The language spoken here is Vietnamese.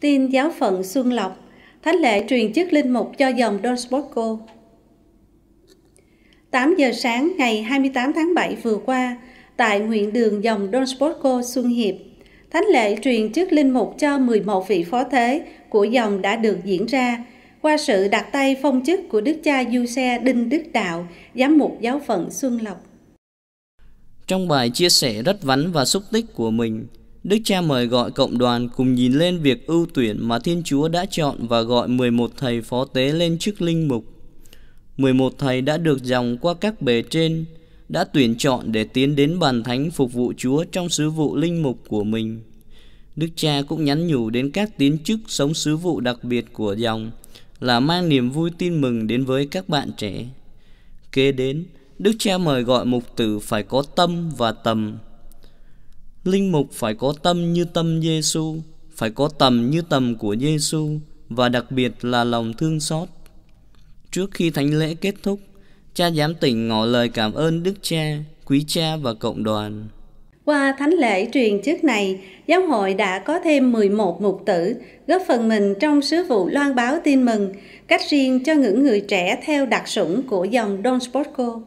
Tin giáo phận Xuân Lộc, Thánh lễ truyền chức linh mục cho dòng Don Bosco. 8 giờ sáng ngày 28 tháng 7 vừa qua, tại huyện đường dòng Don Bosco Xuân Hiệp, Thánh lễ truyền chức linh mục cho 11 vị phó thế của dòng đã được diễn ra qua sự đặt tay phong chức của đức cha Du Xe Đinh Đức Đạo, giám mục giáo phận Xuân Lộc. Trong bài chia sẻ rất vắn và xúc tích của mình, Đức cha mời gọi cộng đoàn cùng nhìn lên việc ưu tuyển mà Thiên Chúa đã chọn và gọi 11 thầy phó tế lên chức linh mục. 11 thầy đã được dòng qua các bề trên, đã tuyển chọn để tiến đến bàn thánh phục vụ Chúa trong sứ vụ linh mục của mình. Đức cha cũng nhắn nhủ đến các tiến chức sống sứ vụ đặc biệt của dòng là mang niềm vui tin mừng đến với các bạn trẻ. Kế đến, Đức cha mời gọi mục tử phải có tâm và tầm Linh mục phải có tâm như tâm Giêsu, phải có tầm như tầm của Giêsu và đặc biệt là lòng thương xót. Trước khi thánh lễ kết thúc, cha giám tỉnh ngỏ lời cảm ơn Đức Cha, quý cha và cộng đoàn. Qua thánh lễ truyền trước này, giáo hội đã có thêm 11 mục tử góp phần mình trong sứ vụ loan báo tin mừng, cách riêng cho những người trẻ theo đặc sủng của dòng Don Bosco.